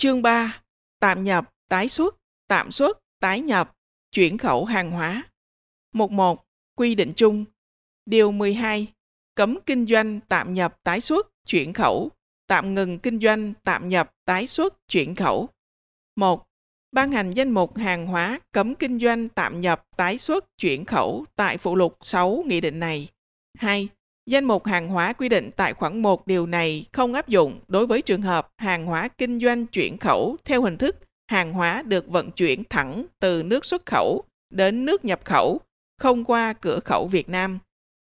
Chương 3. Tạm nhập, tái xuất, tạm xuất, tái nhập, chuyển khẩu hàng hóa. Mục 1. Quy định chung. Điều 12. Cấm kinh doanh tạm nhập, tái xuất, chuyển khẩu, tạm ngừng kinh doanh tạm nhập, tái xuất, chuyển khẩu. 1. Ban hành danh mục hàng hóa cấm kinh doanh tạm nhập, tái xuất, chuyển khẩu tại phụ lục 6 nghị định này. 2. Danh mục hàng hóa quy định tại khoản 1 điều này không áp dụng đối với trường hợp hàng hóa kinh doanh chuyển khẩu theo hình thức hàng hóa được vận chuyển thẳng từ nước xuất khẩu đến nước nhập khẩu, không qua cửa khẩu Việt Nam.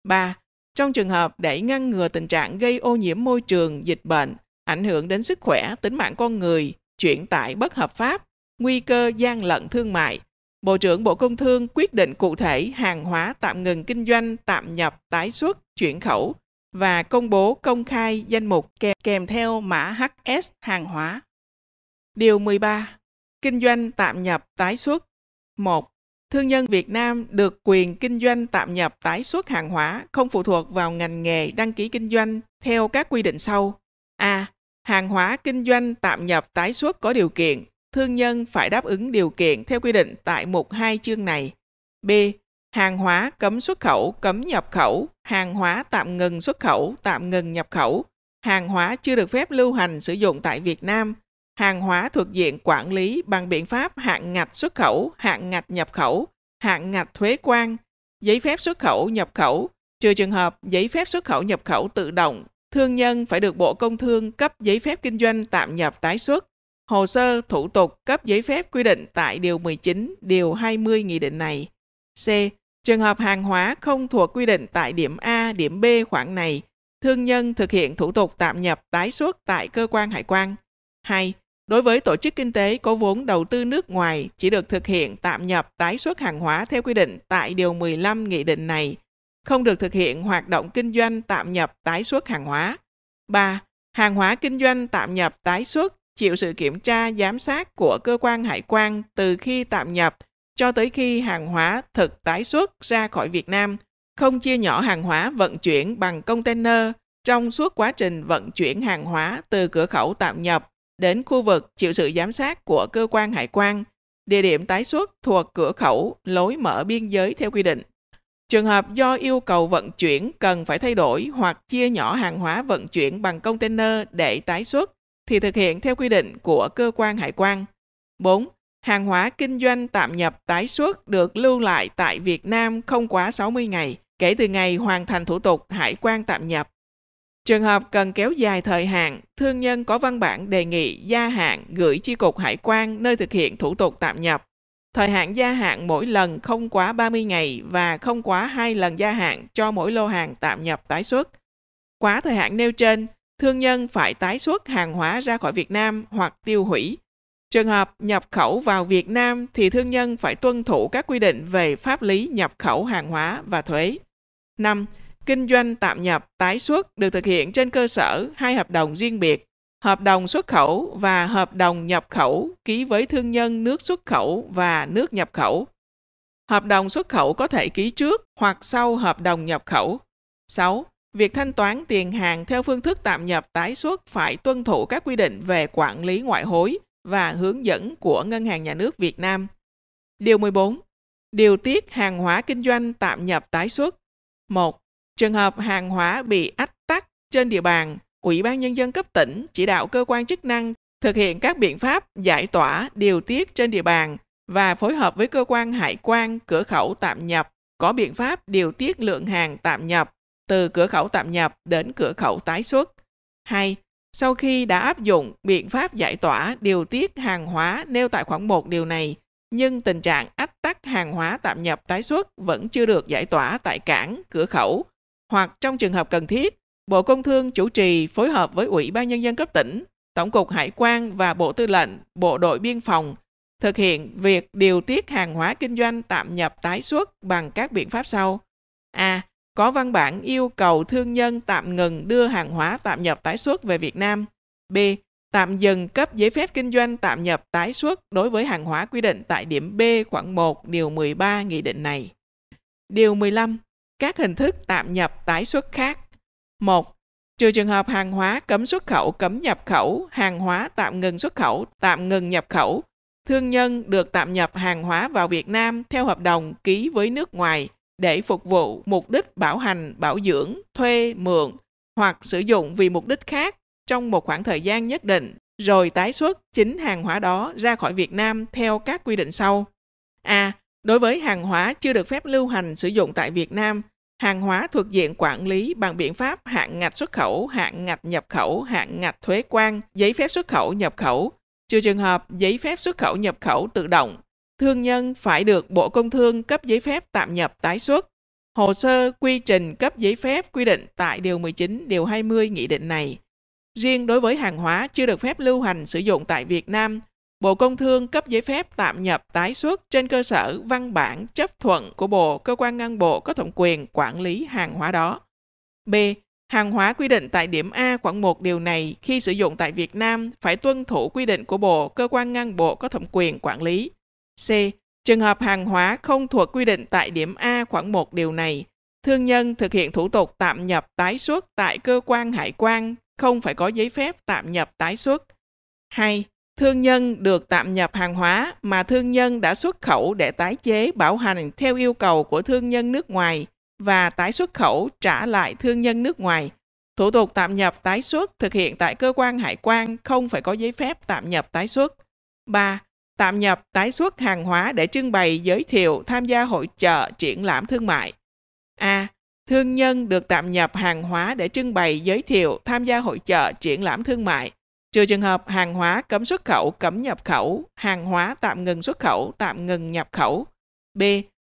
3. Trong trường hợp để ngăn ngừa tình trạng gây ô nhiễm môi trường, dịch bệnh, ảnh hưởng đến sức khỏe, tính mạng con người, chuyển tải bất hợp pháp, nguy cơ gian lận thương mại, Bộ trưởng Bộ Công Thương quyết định cụ thể hàng hóa tạm ngừng kinh doanh, tạm nhập, tái xuất, chuyển khẩu và công bố công khai danh mục kèm, kèm theo mã HS hàng hóa. Điều 13. Kinh doanh tạm nhập, tái xuất 1. Thương nhân Việt Nam được quyền kinh doanh tạm nhập tái xuất hàng hóa không phụ thuộc vào ngành nghề đăng ký kinh doanh theo các quy định sau. A. Hàng hóa kinh doanh tạm nhập tái xuất có điều kiện thương nhân phải đáp ứng điều kiện theo quy định tại mục 2 chương này. B. Hàng hóa cấm xuất khẩu, cấm nhập khẩu, hàng hóa tạm ngừng xuất khẩu, tạm ngừng nhập khẩu, hàng hóa chưa được phép lưu hành sử dụng tại Việt Nam, hàng hóa thuộc diện quản lý bằng biện pháp hạn ngạch xuất khẩu, hạn ngạch nhập khẩu, hạn ngạch thuế quan, giấy phép xuất khẩu nhập khẩu, trừ trường hợp giấy phép xuất khẩu nhập khẩu tự động, thương nhân phải được Bộ Công Thương cấp giấy phép kinh doanh tạm nhập tái xuất hồ sơ, thủ tục cấp giấy phép quy định tại Điều 19, Điều 20 Nghị định này. C. Trường hợp hàng hóa không thuộc quy định tại điểm A, điểm B khoản này, thương nhân thực hiện thủ tục tạm nhập tái xuất tại cơ quan hải quan. 2. Đối với tổ chức kinh tế có vốn đầu tư nước ngoài chỉ được thực hiện tạm nhập tái xuất hàng hóa theo quy định tại Điều 15 Nghị định này, không được thực hiện hoạt động kinh doanh tạm nhập tái xuất hàng hóa. 3. Hàng hóa kinh doanh tạm nhập tái xuất chịu sự kiểm tra giám sát của cơ quan hải quan từ khi tạm nhập cho tới khi hàng hóa thực tái xuất ra khỏi Việt Nam, không chia nhỏ hàng hóa vận chuyển bằng container trong suốt quá trình vận chuyển hàng hóa từ cửa khẩu tạm nhập đến khu vực chịu sự giám sát của cơ quan hải quan, địa điểm tái xuất thuộc cửa khẩu lối mở biên giới theo quy định. Trường hợp do yêu cầu vận chuyển cần phải thay đổi hoặc chia nhỏ hàng hóa vận chuyển bằng container để tái xuất thì thực hiện theo quy định của cơ quan hải quan. 4. Hàng hóa kinh doanh tạm nhập tái xuất được lưu lại tại Việt Nam không quá 60 ngày kể từ ngày hoàn thành thủ tục hải quan tạm nhập. Trường hợp cần kéo dài thời hạn, thương nhân có văn bản đề nghị gia hạn gửi chi cục hải quan nơi thực hiện thủ tục tạm nhập. Thời hạn gia hạn mỗi lần không quá 30 ngày và không quá 2 lần gia hạn cho mỗi lô hàng tạm nhập tái xuất. Quá thời hạn nêu trên, thương nhân phải tái xuất hàng hóa ra khỏi Việt Nam hoặc tiêu hủy. Trường hợp nhập khẩu vào Việt Nam thì thương nhân phải tuân thủ các quy định về pháp lý nhập khẩu hàng hóa và thuế. 5. Kinh doanh tạm nhập, tái xuất được thực hiện trên cơ sở hai hợp đồng riêng biệt, hợp đồng xuất khẩu và hợp đồng nhập khẩu ký với thương nhân nước xuất khẩu và nước nhập khẩu. Hợp đồng xuất khẩu có thể ký trước hoặc sau hợp đồng nhập khẩu. 6. Việc thanh toán tiền hàng theo phương thức tạm nhập tái xuất phải tuân thủ các quy định về quản lý ngoại hối và hướng dẫn của Ngân hàng Nhà nước Việt Nam. Điều 14. Điều tiết hàng hóa kinh doanh tạm nhập tái xuất. 1. Trường hợp hàng hóa bị ách tắc trên địa bàn, Ủy ban Nhân dân cấp tỉnh chỉ đạo cơ quan chức năng thực hiện các biện pháp giải tỏa điều tiết trên địa bàn và phối hợp với cơ quan hải quan cửa khẩu tạm nhập có biện pháp điều tiết lượng hàng tạm nhập từ cửa khẩu tạm nhập đến cửa khẩu tái xuất. 2. Sau khi đã áp dụng biện pháp giải tỏa điều tiết hàng hóa nêu tại khoản 1 điều này, nhưng tình trạng ách tắc hàng hóa tạm nhập tái xuất vẫn chưa được giải tỏa tại cảng, cửa khẩu, hoặc trong trường hợp cần thiết, Bộ Công Thương chủ trì phối hợp với Ủy ban Nhân dân cấp tỉnh, Tổng cục Hải quan và Bộ Tư lệnh, Bộ đội Biên phòng thực hiện việc điều tiết hàng hóa kinh doanh tạm nhập tái xuất bằng các biện pháp sau. A có văn bản yêu cầu thương nhân tạm ngừng đưa hàng hóa tạm nhập tái xuất về Việt Nam. B. Tạm dừng cấp giấy phép kinh doanh tạm nhập tái xuất đối với hàng hóa quy định tại điểm B khoảng 1 điều 13 nghị định này. Điều 15. Các hình thức tạm nhập tái xuất khác. 1. Trừ trường hợp hàng hóa cấm xuất khẩu, cấm nhập khẩu, hàng hóa tạm ngừng xuất khẩu, tạm ngừng nhập khẩu, thương nhân được tạm nhập hàng hóa vào Việt Nam theo hợp đồng ký với nước ngoài – để phục vụ mục đích bảo hành, bảo dưỡng, thuê, mượn hoặc sử dụng vì mục đích khác trong một khoảng thời gian nhất định rồi tái xuất chính hàng hóa đó ra khỏi Việt Nam theo các quy định sau. A. Đối với hàng hóa chưa được phép lưu hành sử dụng tại Việt Nam, hàng hóa thuộc diện quản lý bằng biện pháp hạn ngạch xuất khẩu, hạn ngạch nhập khẩu, hạn ngạch thuế quan, giấy phép xuất khẩu nhập khẩu, trừ trường hợp giấy phép xuất khẩu nhập khẩu tự động thương nhân phải được Bộ Công Thương cấp giấy phép tạm nhập tái xuất. Hồ sơ quy trình cấp giấy phép quy định tại Điều 19, Điều 20 Nghị định này. Riêng đối với hàng hóa chưa được phép lưu hành sử dụng tại Việt Nam, Bộ Công Thương cấp giấy phép tạm nhập tái xuất trên cơ sở văn bản chấp thuận của Bộ Cơ quan ngang bộ có thẩm quyền quản lý hàng hóa đó. B. Hàng hóa quy định tại điểm A khoảng 1 điều này khi sử dụng tại Việt Nam phải tuân thủ quy định của Bộ Cơ quan ngang bộ có thẩm quyền quản lý. C. Trường hợp hàng hóa không thuộc quy định tại điểm A khoảng 1 điều này, thương nhân thực hiện thủ tục tạm nhập tái xuất tại cơ quan hải quan không phải có giấy phép tạm nhập tái xuất. 2. Thương nhân được tạm nhập hàng hóa mà thương nhân đã xuất khẩu để tái chế bảo hành theo yêu cầu của thương nhân nước ngoài và tái xuất khẩu trả lại thương nhân nước ngoài. Thủ tục tạm nhập tái xuất thực hiện tại cơ quan hải quan không phải có giấy phép tạm nhập tái xuất. 3 tạm nhập tái xuất hàng hóa để trưng bày giới thiệu tham gia hội chợ triển lãm thương mại. A. Thương nhân được tạm nhập hàng hóa để trưng bày giới thiệu tham gia hội chợ triển lãm thương mại, trừ trường hợp hàng hóa cấm xuất khẩu, cấm nhập khẩu, hàng hóa tạm ngừng xuất khẩu, tạm ngừng nhập khẩu. B.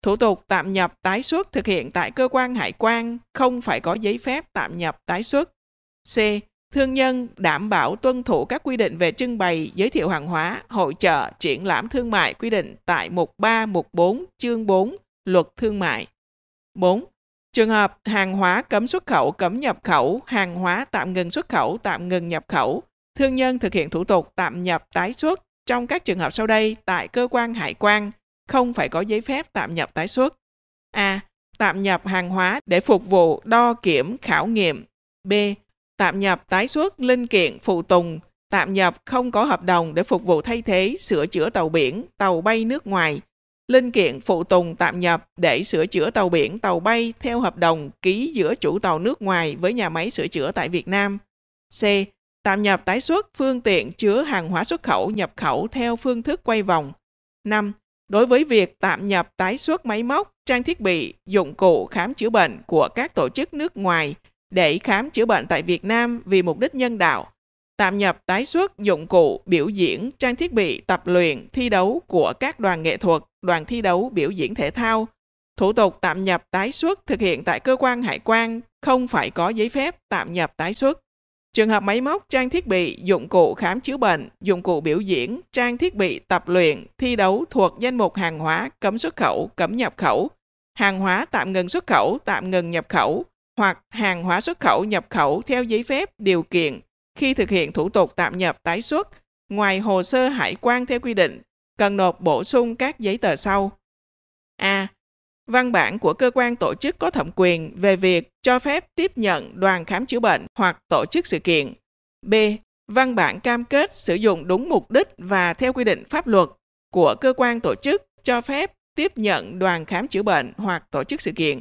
Thủ tục tạm nhập tái xuất thực hiện tại cơ quan hải quan không phải có giấy phép tạm nhập tái xuất. C thương nhân đảm bảo tuân thủ các quy định về trưng bày, giới thiệu hàng hóa, hội trợ triển lãm thương mại quy định tại mục 3, mục 4, chương 4, luật thương mại. 4. Trường hợp hàng hóa cấm xuất khẩu, cấm nhập khẩu, hàng hóa tạm ngừng xuất khẩu, tạm ngừng nhập khẩu, thương nhân thực hiện thủ tục tạm nhập tái xuất trong các trường hợp sau đây tại cơ quan hải quan không phải có giấy phép tạm nhập tái xuất. A. Tạm nhập hàng hóa để phục vụ đo kiểm khảo nghiệm. B tạm nhập tái xuất linh kiện phụ tùng, tạm nhập không có hợp đồng để phục vụ thay thế sửa chữa tàu biển, tàu bay nước ngoài, linh kiện phụ tùng tạm nhập để sửa chữa tàu biển, tàu bay theo hợp đồng ký giữa chủ tàu nước ngoài với nhà máy sửa chữa tại Việt Nam. C. Tạm nhập tái xuất phương tiện chứa hàng hóa xuất khẩu nhập khẩu theo phương thức quay vòng. 5. Đối với việc tạm nhập tái xuất máy móc, trang thiết bị, dụng cụ khám chữa bệnh của các tổ chức nước ngoài để khám chữa bệnh tại Việt Nam vì mục đích nhân đạo, tạm nhập tái xuất dụng cụ, biểu diễn, trang thiết bị, tập luyện, thi đấu của các đoàn nghệ thuật, đoàn thi đấu, biểu diễn thể thao. Thủ tục tạm nhập tái xuất thực hiện tại cơ quan hải quan không phải có giấy phép tạm nhập tái xuất. Trường hợp máy móc, trang thiết bị, dụng cụ khám chữa bệnh, dụng cụ biểu diễn, trang thiết bị tập luyện, thi đấu thuộc danh mục hàng hóa cấm xuất khẩu, cấm nhập khẩu, hàng hóa tạm ngừng xuất khẩu, tạm ngừng nhập khẩu, hoặc hàng hóa xuất khẩu nhập khẩu theo giấy phép điều kiện khi thực hiện thủ tục tạm nhập tái xuất ngoài hồ sơ hải quan theo quy định cần nộp bổ sung các giấy tờ sau a văn bản của cơ quan tổ chức có thẩm quyền về việc cho phép tiếp nhận đoàn khám chữa bệnh hoặc tổ chức sự kiện b văn bản cam kết sử dụng đúng mục đích và theo quy định pháp luật của cơ quan tổ chức cho phép tiếp nhận đoàn khám chữa bệnh hoặc tổ chức sự kiện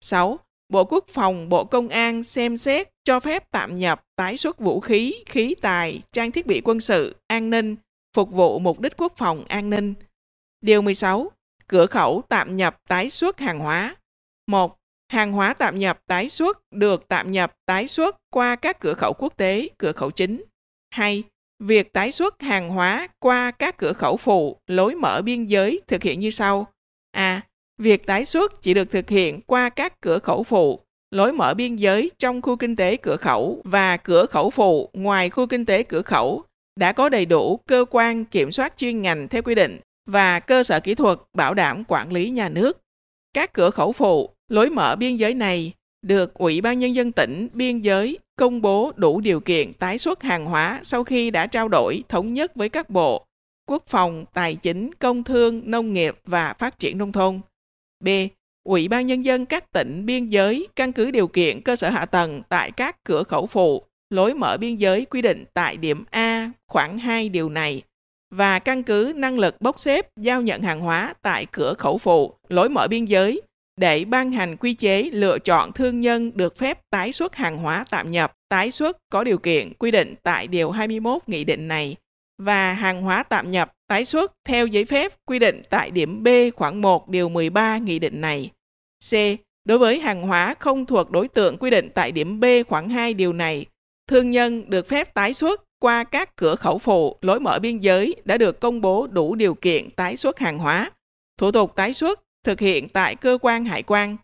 6 Bộ Quốc phòng, Bộ Công an xem xét cho phép tạm nhập tái xuất vũ khí, khí tài, trang thiết bị quân sự, an ninh, phục vụ mục đích quốc phòng an ninh. Điều 16. Cửa khẩu tạm nhập tái xuất hàng hóa. 1. Hàng hóa tạm nhập tái xuất được tạm nhập tái xuất qua các cửa khẩu quốc tế, cửa khẩu chính. 2. Việc tái xuất hàng hóa qua các cửa khẩu phụ, lối mở biên giới thực hiện như sau. A. Việc tái xuất chỉ được thực hiện qua các cửa khẩu phụ, lối mở biên giới trong khu kinh tế cửa khẩu và cửa khẩu phụ ngoài khu kinh tế cửa khẩu đã có đầy đủ cơ quan kiểm soát chuyên ngành theo quy định và cơ sở kỹ thuật bảo đảm quản lý nhà nước. Các cửa khẩu phụ, lối mở biên giới này được Ủy ban Nhân dân tỉnh biên giới công bố đủ điều kiện tái xuất hàng hóa sau khi đã trao đổi thống nhất với các bộ Quốc phòng, Tài chính, Công thương, Nông nghiệp và Phát triển Nông thôn B. Ủy ban Nhân dân các tỉnh biên giới căn cứ điều kiện cơ sở hạ tầng tại các cửa khẩu phụ, lối mở biên giới quy định tại điểm A khoảng 2 điều này và căn cứ năng lực bốc xếp giao nhận hàng hóa tại cửa khẩu phụ, lối mở biên giới để ban hành quy chế lựa chọn thương nhân được phép tái xuất hàng hóa tạm nhập, tái xuất có điều kiện quy định tại Điều 21 Nghị định này và hàng hóa tạm nhập tái xuất theo giấy phép quy định tại điểm B khoảng 1 điều 13 nghị định này. C. Đối với hàng hóa không thuộc đối tượng quy định tại điểm B khoảng 2 điều này, thương nhân được phép tái xuất qua các cửa khẩu phụ, lối mở biên giới đã được công bố đủ điều kiện tái xuất hàng hóa. Thủ tục tái xuất thực hiện tại cơ quan hải quan.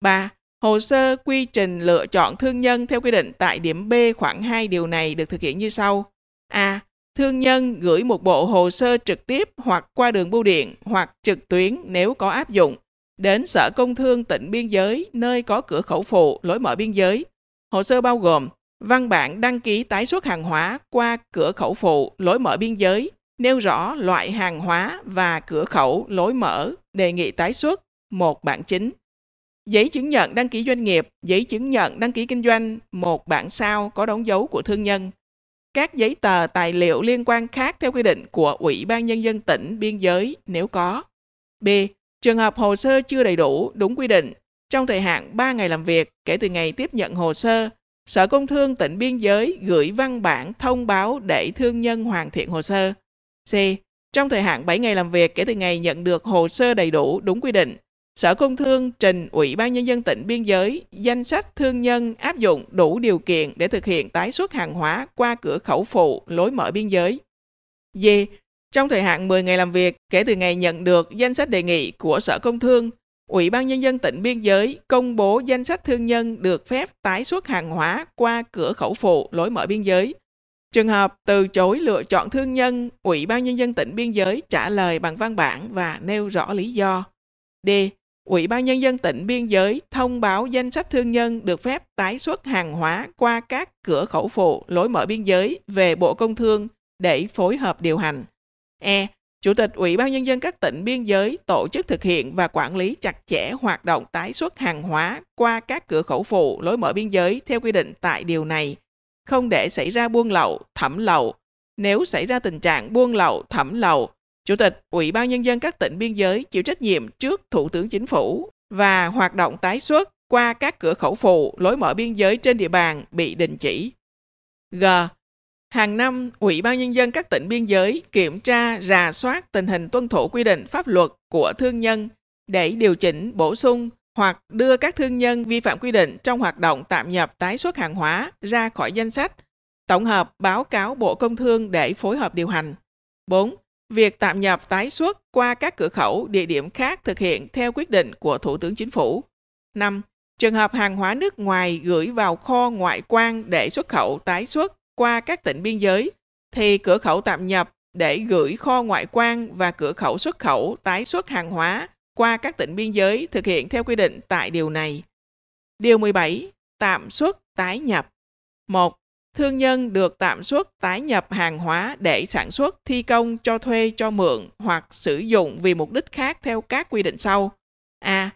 3. Hồ sơ quy trình lựa chọn thương nhân theo quy định tại điểm B khoảng 2 điều này được thực hiện như sau. A thương nhân gửi một bộ hồ sơ trực tiếp hoặc qua đường bưu điện hoặc trực tuyến nếu có áp dụng đến Sở Công Thương tỉnh biên giới nơi có cửa khẩu phụ lối mở biên giới. Hồ sơ bao gồm văn bản đăng ký tái xuất hàng hóa qua cửa khẩu phụ lối mở biên giới nêu rõ loại hàng hóa và cửa khẩu lối mở đề nghị tái xuất một bản chính giấy chứng nhận đăng ký doanh nghiệp giấy chứng nhận đăng ký kinh doanh một bản sao có đóng dấu của thương nhân các giấy tờ tài liệu liên quan khác theo quy định của Ủy ban Nhân dân tỉnh biên giới nếu có. B. Trường hợp hồ sơ chưa đầy đủ, đúng quy định, trong thời hạn 3 ngày làm việc kể từ ngày tiếp nhận hồ sơ, Sở Công Thương tỉnh biên giới gửi văn bản thông báo để thương nhân hoàn thiện hồ sơ. C. Trong thời hạn 7 ngày làm việc kể từ ngày nhận được hồ sơ đầy đủ đúng quy định, Sở Công Thương trình Ủy ban Nhân dân tỉnh Biên giới danh sách thương nhân áp dụng đủ điều kiện để thực hiện tái xuất hàng hóa qua cửa khẩu phụ lối mở biên giới. D. Trong thời hạn 10 ngày làm việc kể từ ngày nhận được danh sách đề nghị của Sở Công Thương, Ủy ban Nhân dân tỉnh Biên giới công bố danh sách thương nhân được phép tái xuất hàng hóa qua cửa khẩu phụ lối mở biên giới. Trường hợp từ chối lựa chọn thương nhân, Ủy ban Nhân dân tỉnh Biên giới trả lời bằng văn bản và nêu rõ lý do. D. Ủy ban Nhân dân tỉnh biên giới thông báo danh sách thương nhân được phép tái xuất hàng hóa qua các cửa khẩu phụ lối mở biên giới về Bộ Công Thương để phối hợp điều hành. E. Chủ tịch Ủy ban Nhân dân các tỉnh biên giới tổ chức thực hiện và quản lý chặt chẽ hoạt động tái xuất hàng hóa qua các cửa khẩu phụ lối mở biên giới theo quy định tại điều này, không để xảy ra buôn lậu, thẩm lậu. Nếu xảy ra tình trạng buôn lậu, thẩm lậu, Chủ tịch Ủy ban Nhân dân các tỉnh biên giới chịu trách nhiệm trước Thủ tướng Chính phủ và hoạt động tái xuất qua các cửa khẩu phụ lối mở biên giới trên địa bàn bị đình chỉ. G. Hàng năm, Ủy ban Nhân dân các tỉnh biên giới kiểm tra, rà soát tình hình tuân thủ quy định pháp luật của thương nhân để điều chỉnh, bổ sung hoặc đưa các thương nhân vi phạm quy định trong hoạt động tạm nhập tái xuất hàng hóa ra khỏi danh sách, tổng hợp báo cáo Bộ Công Thương để phối hợp điều hành. 4. Việc tạm nhập tái xuất qua các cửa khẩu địa điểm khác thực hiện theo quyết định của Thủ tướng Chính phủ. 5. Trường hợp hàng hóa nước ngoài gửi vào kho ngoại quan để xuất khẩu tái xuất qua các tỉnh biên giới thì cửa khẩu tạm nhập để gửi kho ngoại quan và cửa khẩu xuất khẩu tái xuất hàng hóa qua các tỉnh biên giới thực hiện theo quy định tại điều này. Điều 17. Tạm xuất tái nhập 1 thương nhân được tạm xuất tái nhập hàng hóa để sản xuất, thi công, cho thuê, cho mượn hoặc sử dụng vì mục đích khác theo các quy định sau. A.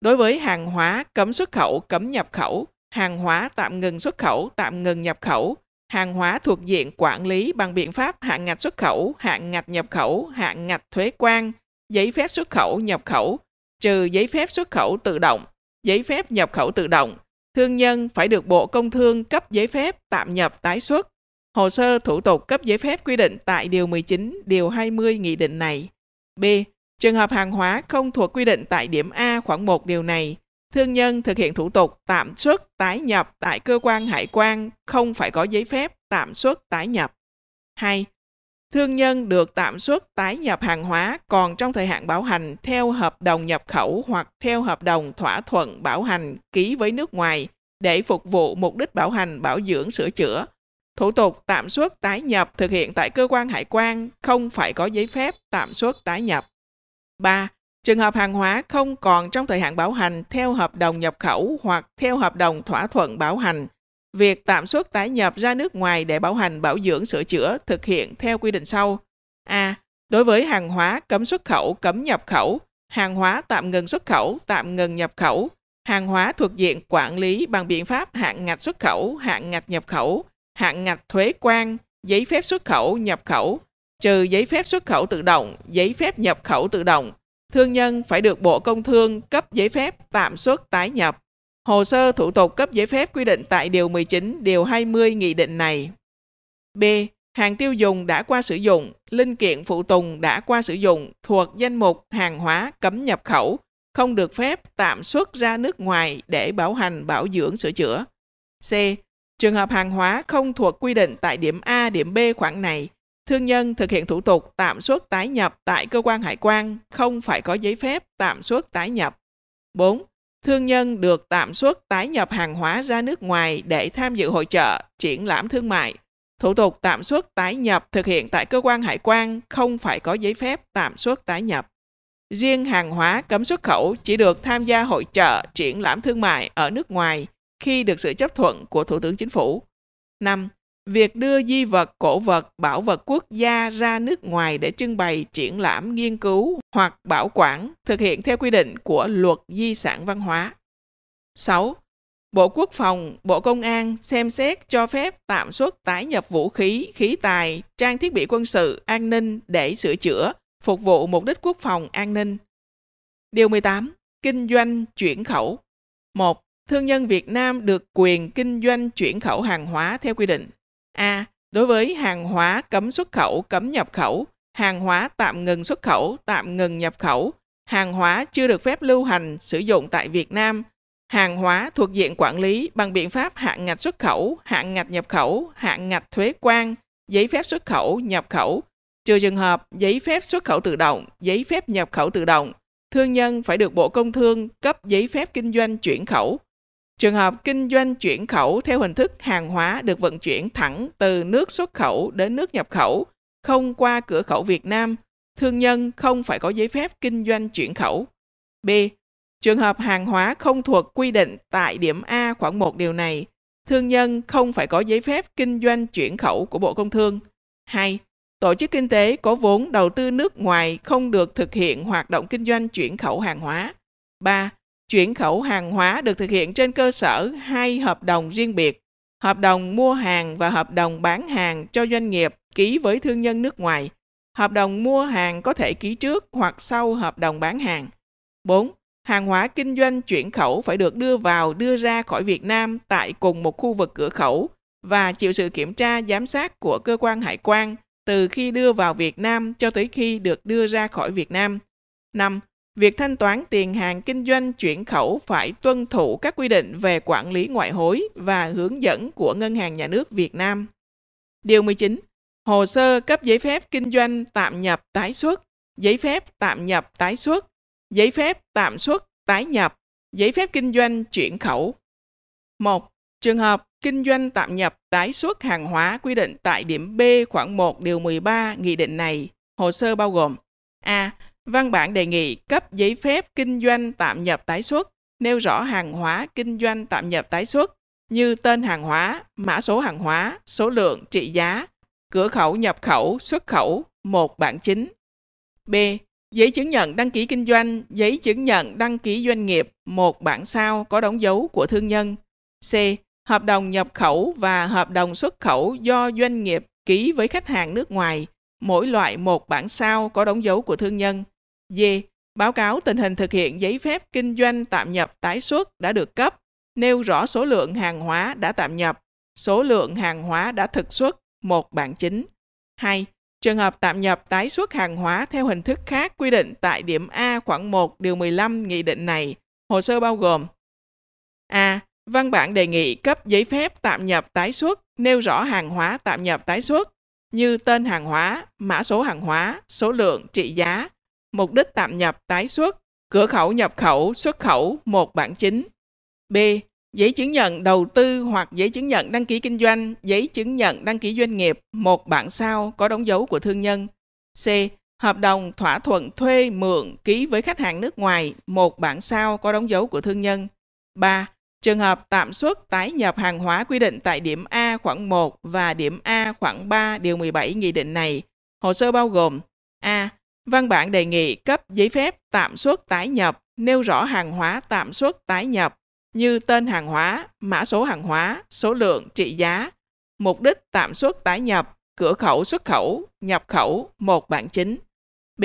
Đối với hàng hóa cấm xuất khẩu, cấm nhập khẩu, hàng hóa tạm ngừng xuất khẩu, tạm ngừng nhập khẩu, hàng hóa thuộc diện quản lý bằng biện pháp hạn ngạch xuất khẩu, hạn ngạch nhập khẩu, hạn ngạch thuế quan, giấy phép xuất khẩu, nhập khẩu, trừ giấy phép xuất khẩu tự động, giấy phép nhập khẩu tự động, thương nhân phải được Bộ Công Thương cấp giấy phép tạm nhập tái xuất. Hồ sơ thủ tục cấp giấy phép quy định tại Điều 19, Điều 20 Nghị định này. B. Trường hợp hàng hóa không thuộc quy định tại điểm A khoảng 1 điều này, thương nhân thực hiện thủ tục tạm xuất tái nhập tại cơ quan hải quan không phải có giấy phép tạm xuất tái nhập. 2 thương nhân được tạm xuất tái nhập hàng hóa còn trong thời hạn bảo hành theo hợp đồng nhập khẩu hoặc theo hợp đồng thỏa thuận bảo hành ký với nước ngoài để phục vụ mục đích bảo hành, bảo dưỡng, sửa chữa. Thủ tục tạm xuất tái nhập thực hiện tại cơ quan hải quan không phải có giấy phép tạm xuất tái nhập. 3. Trường hợp hàng hóa không còn trong thời hạn bảo hành theo hợp đồng nhập khẩu hoặc theo hợp đồng thỏa thuận bảo hành Việc tạm xuất tái nhập ra nước ngoài để bảo hành, bảo dưỡng, sửa chữa thực hiện theo quy định sau. A. Đối với hàng hóa cấm xuất khẩu, cấm nhập khẩu, hàng hóa tạm ngừng xuất khẩu, tạm ngừng nhập khẩu, hàng hóa thuộc diện quản lý bằng biện pháp hạn ngạch xuất khẩu, hạn ngạch nhập khẩu, hạn ngạch thuế quan, giấy phép xuất khẩu, nhập khẩu, trừ giấy phép xuất khẩu tự động, giấy phép nhập khẩu tự động. Thương nhân phải được Bộ Công Thương cấp giấy phép tạm xuất tái nhập hồ sơ thủ tục cấp giấy phép quy định tại Điều 19, Điều 20 Nghị định này. B. Hàng tiêu dùng đã qua sử dụng, linh kiện phụ tùng đã qua sử dụng thuộc danh mục hàng hóa cấm nhập khẩu, không được phép tạm xuất ra nước ngoài để bảo hành, bảo dưỡng, sửa chữa. C. Trường hợp hàng hóa không thuộc quy định tại điểm A, điểm B khoản này, thương nhân thực hiện thủ tục tạm xuất tái nhập tại cơ quan hải quan không phải có giấy phép tạm xuất tái nhập. 4 thương nhân được tạm xuất tái nhập hàng hóa ra nước ngoài để tham dự hội trợ, triển lãm thương mại. Thủ tục tạm xuất tái nhập thực hiện tại cơ quan hải quan không phải có giấy phép tạm xuất tái nhập. Riêng hàng hóa cấm xuất khẩu chỉ được tham gia hội trợ, triển lãm thương mại ở nước ngoài khi được sự chấp thuận của Thủ tướng Chính phủ. 5 việc đưa di vật, cổ vật, bảo vật quốc gia ra nước ngoài để trưng bày, triển lãm, nghiên cứu hoặc bảo quản thực hiện theo quy định của luật di sản văn hóa. 6. Bộ Quốc phòng, Bộ Công an xem xét cho phép tạm xuất tái nhập vũ khí, khí tài, trang thiết bị quân sự, an ninh để sửa chữa, phục vụ mục đích quốc phòng an ninh. Điều 18. Kinh doanh chuyển khẩu. 1. Thương nhân Việt Nam được quyền kinh doanh chuyển khẩu hàng hóa theo quy định. A. Đối với hàng hóa cấm xuất khẩu, cấm nhập khẩu, hàng hóa tạm ngừng xuất khẩu, tạm ngừng nhập khẩu, hàng hóa chưa được phép lưu hành, sử dụng tại Việt Nam, hàng hóa thuộc diện quản lý bằng biện pháp hạn ngạch xuất khẩu, hạn ngạch nhập khẩu, hạn ngạch thuế quan, giấy phép xuất khẩu, nhập khẩu, trừ trường hợp giấy phép xuất khẩu tự động, giấy phép nhập khẩu tự động, thương nhân phải được Bộ Công Thương cấp giấy phép kinh doanh chuyển khẩu Trường hợp kinh doanh chuyển khẩu theo hình thức hàng hóa được vận chuyển thẳng từ nước xuất khẩu đến nước nhập khẩu, không qua cửa khẩu Việt Nam, thương nhân không phải có giấy phép kinh doanh chuyển khẩu. B. Trường hợp hàng hóa không thuộc quy định tại điểm A khoảng 1 điều này, thương nhân không phải có giấy phép kinh doanh chuyển khẩu của Bộ Công Thương. 2. Tổ chức kinh tế có vốn đầu tư nước ngoài không được thực hiện hoạt động kinh doanh chuyển khẩu hàng hóa. 3. Chuyển khẩu hàng hóa được thực hiện trên cơ sở hai hợp đồng riêng biệt, hợp đồng mua hàng và hợp đồng bán hàng cho doanh nghiệp ký với thương nhân nước ngoài. Hợp đồng mua hàng có thể ký trước hoặc sau hợp đồng bán hàng. 4. Hàng hóa kinh doanh chuyển khẩu phải được đưa vào, đưa ra khỏi Việt Nam tại cùng một khu vực cửa khẩu và chịu sự kiểm tra giám sát của cơ quan hải quan từ khi đưa vào Việt Nam cho tới khi được đưa ra khỏi Việt Nam. 5 việc thanh toán tiền hàng kinh doanh chuyển khẩu phải tuân thủ các quy định về quản lý ngoại hối và hướng dẫn của Ngân hàng Nhà nước Việt Nam. Điều 19. Hồ sơ cấp giấy phép kinh doanh tạm nhập tái xuất, giấy phép tạm nhập tái xuất, giấy phép tạm xuất tái nhập, giấy phép kinh doanh chuyển khẩu. 1. Trường hợp kinh doanh tạm nhập tái xuất hàng hóa quy định tại điểm B khoảng 1 điều 13 nghị định này, hồ sơ bao gồm A Văn bản đề nghị cấp giấy phép kinh doanh tạm nhập tái xuất, nêu rõ hàng hóa kinh doanh tạm nhập tái xuất như tên hàng hóa, mã số hàng hóa, số lượng, trị giá, cửa khẩu nhập khẩu, xuất khẩu, một bản chính. B. Giấy chứng nhận đăng ký kinh doanh, giấy chứng nhận đăng ký doanh nghiệp, một bản sao có đóng dấu của thương nhân. C. Hợp đồng nhập khẩu và hợp đồng xuất khẩu do doanh nghiệp ký với khách hàng nước ngoài, mỗi loại một bản sao có đóng dấu của thương nhân. D. Báo cáo tình hình thực hiện giấy phép kinh doanh tạm nhập tái xuất đã được cấp, nêu rõ số lượng hàng hóa đã tạm nhập, số lượng hàng hóa đã thực xuất, một bản chính. 2. Trường hợp tạm nhập tái xuất hàng hóa theo hình thức khác quy định tại điểm A khoảng 1 điều 15 nghị định này, hồ sơ bao gồm A. Văn bản đề nghị cấp giấy phép tạm nhập tái xuất nêu rõ hàng hóa tạm nhập tái xuất như tên hàng hóa, mã số hàng hóa, số lượng, trị giá, mục đích tạm nhập tái xuất, cửa khẩu nhập khẩu, xuất khẩu một bản chính. B. Giấy chứng nhận đầu tư hoặc giấy chứng nhận đăng ký kinh doanh, giấy chứng nhận đăng ký doanh nghiệp, một bản sao có đóng dấu của thương nhân. C. Hợp đồng thỏa thuận thuê mượn ký với khách hàng nước ngoài, một bản sao có đóng dấu của thương nhân. 3. Trường hợp tạm xuất tái nhập hàng hóa quy định tại điểm A khoảng 1 và điểm A khoảng 3 điều 17 nghị định này, hồ sơ bao gồm A. Văn bản đề nghị cấp giấy phép tạm xuất tái nhập nêu rõ hàng hóa tạm xuất tái nhập như tên hàng hóa, mã số hàng hóa, số lượng, trị giá, mục đích tạm xuất tái nhập, cửa khẩu xuất khẩu, nhập khẩu, một bản chính. B.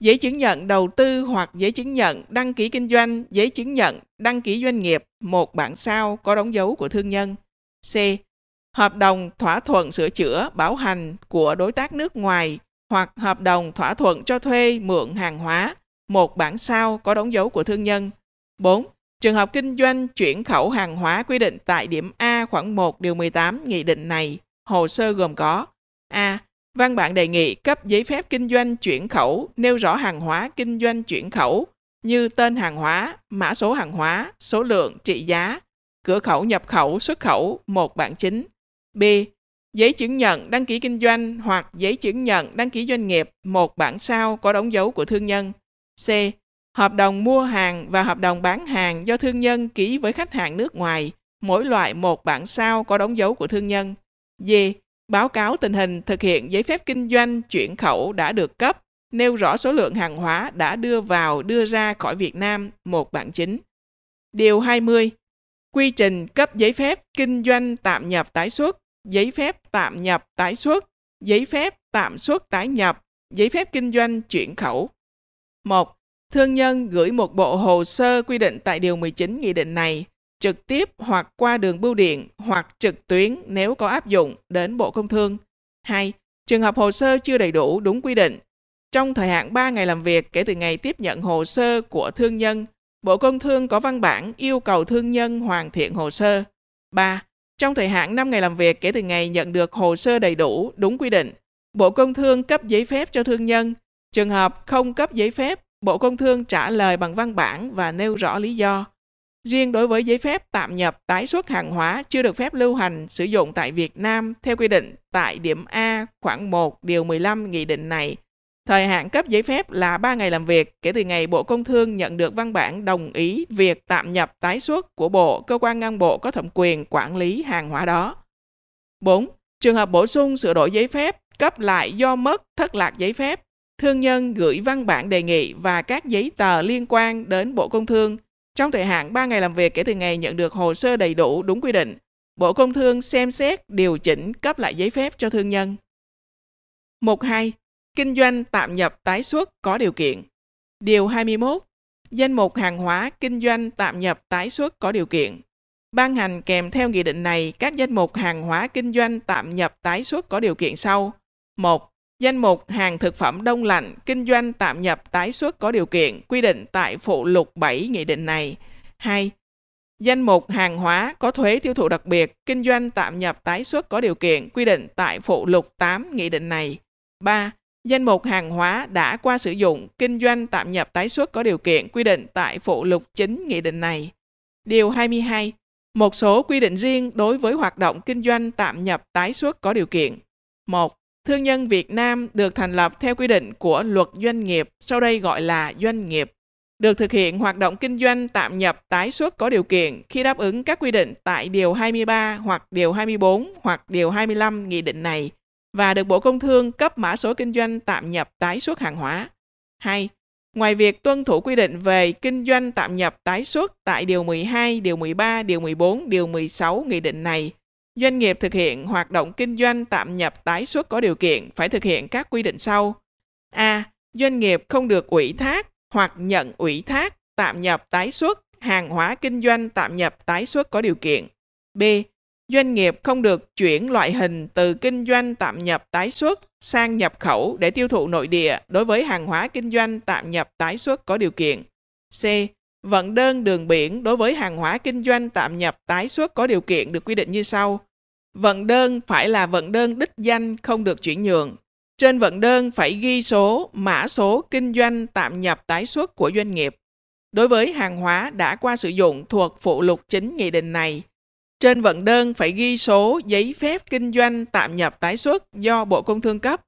Giấy chứng nhận đầu tư hoặc giấy chứng nhận đăng ký kinh doanh, giấy chứng nhận đăng ký doanh nghiệp, một bản sao có đóng dấu của thương nhân. C. Hợp đồng thỏa thuận sửa chữa, bảo hành của đối tác nước ngoài hoặc hợp đồng thỏa thuận cho thuê mượn hàng hóa, một bản sao có đóng dấu của thương nhân. 4. Trường hợp kinh doanh chuyển khẩu hàng hóa quy định tại điểm A khoảng 1 điều 18 nghị định này, hồ sơ gồm có A. Văn bản đề nghị cấp giấy phép kinh doanh chuyển khẩu nêu rõ hàng hóa kinh doanh chuyển khẩu như tên hàng hóa, mã số hàng hóa, số lượng, trị giá, cửa khẩu nhập khẩu, xuất khẩu, một bản chính. B giấy chứng nhận đăng ký kinh doanh hoặc giấy chứng nhận đăng ký doanh nghiệp một bản sao có đóng dấu của thương nhân. C. Hợp đồng mua hàng và hợp đồng bán hàng do thương nhân ký với khách hàng nước ngoài, mỗi loại một bản sao có đóng dấu của thương nhân. D. Báo cáo tình hình thực hiện giấy phép kinh doanh chuyển khẩu đã được cấp, nêu rõ số lượng hàng hóa đã đưa vào đưa ra khỏi Việt Nam, một bản chính. Điều 20. Quy trình cấp giấy phép kinh doanh tạm nhập tái xuất giấy phép tạm nhập tái xuất, giấy phép tạm xuất tái nhập, giấy phép kinh doanh chuyển khẩu. 1. Thương nhân gửi một bộ hồ sơ quy định tại Điều 19 Nghị định này trực tiếp hoặc qua đường bưu điện hoặc trực tuyến nếu có áp dụng đến Bộ Công Thương. 2. Trường hợp hồ sơ chưa đầy đủ đúng quy định, trong thời hạn 3 ngày làm việc kể từ ngày tiếp nhận hồ sơ của thương nhân, Bộ Công Thương có văn bản yêu cầu thương nhân hoàn thiện hồ sơ. 3. Trong thời hạn 5 ngày làm việc kể từ ngày nhận được hồ sơ đầy đủ, đúng quy định, Bộ Công Thương cấp giấy phép cho thương nhân. Trường hợp không cấp giấy phép, Bộ Công Thương trả lời bằng văn bản và nêu rõ lý do. Riêng đối với giấy phép tạm nhập tái xuất hàng hóa chưa được phép lưu hành sử dụng tại Việt Nam theo quy định tại điểm A khoảng 1 điều 15 nghị định này Thời hạn cấp giấy phép là 3 ngày làm việc kể từ ngày Bộ Công Thương nhận được văn bản đồng ý việc tạm nhập tái xuất của Bộ, cơ quan ngang bộ có thẩm quyền quản lý hàng hóa đó. 4. Trường hợp bổ sung sửa đổi giấy phép cấp lại do mất thất lạc giấy phép, thương nhân gửi văn bản đề nghị và các giấy tờ liên quan đến Bộ Công Thương trong thời hạn 3 ngày làm việc kể từ ngày nhận được hồ sơ đầy đủ đúng quy định. Bộ Công Thương xem xét điều chỉnh cấp lại giấy phép cho thương nhân. Mục 2 kinh doanh tạm nhập tái xuất có điều kiện. Điều 21. Danh mục hàng hóa kinh doanh tạm nhập tái xuất có điều kiện. Ban hành kèm theo nghị định này các danh mục hàng hóa kinh doanh tạm nhập tái xuất có điều kiện sau. 1. Danh mục hàng thực phẩm đông lạnh kinh doanh tạm nhập tái xuất có điều kiện quy định tại phụ lục 7 nghị định này. 2. Danh mục hàng hóa có thuế tiêu thụ đặc biệt kinh doanh tạm nhập tái xuất có điều kiện quy định tại phụ lục 8 nghị định này. 3. Danh mục hàng hóa đã qua sử dụng, kinh doanh tạm nhập tái xuất có điều kiện quy định tại phụ lục chính nghị định này. Điều 22. Một số quy định riêng đối với hoạt động kinh doanh tạm nhập tái xuất có điều kiện. 1. Thương nhân Việt Nam được thành lập theo quy định của luật doanh nghiệp, sau đây gọi là doanh nghiệp, được thực hiện hoạt động kinh doanh tạm nhập tái xuất có điều kiện khi đáp ứng các quy định tại Điều 23 hoặc Điều 24 hoặc Điều 25 nghị định này và được Bộ Công Thương cấp mã số kinh doanh tạm nhập tái xuất hàng hóa. 2. Ngoài việc tuân thủ quy định về kinh doanh tạm nhập tái xuất tại Điều 12, Điều 13, Điều 14, Điều 16 Nghị định này, doanh nghiệp thực hiện hoạt động kinh doanh tạm nhập tái xuất có điều kiện phải thực hiện các quy định sau. A. Doanh nghiệp không được ủy thác hoặc nhận ủy thác tạm nhập tái xuất hàng hóa kinh doanh tạm nhập tái xuất có điều kiện. B doanh nghiệp không được chuyển loại hình từ kinh doanh tạm nhập tái xuất sang nhập khẩu để tiêu thụ nội địa đối với hàng hóa kinh doanh tạm nhập tái xuất có điều kiện. C. Vận đơn đường biển đối với hàng hóa kinh doanh tạm nhập tái xuất có điều kiện được quy định như sau. Vận đơn phải là vận đơn đích danh không được chuyển nhượng. Trên vận đơn phải ghi số, mã số kinh doanh tạm nhập tái xuất của doanh nghiệp. Đối với hàng hóa đã qua sử dụng thuộc phụ lục chính nghị định này, trên vận đơn phải ghi số giấy phép kinh doanh tạm nhập tái xuất do Bộ Công Thương cấp.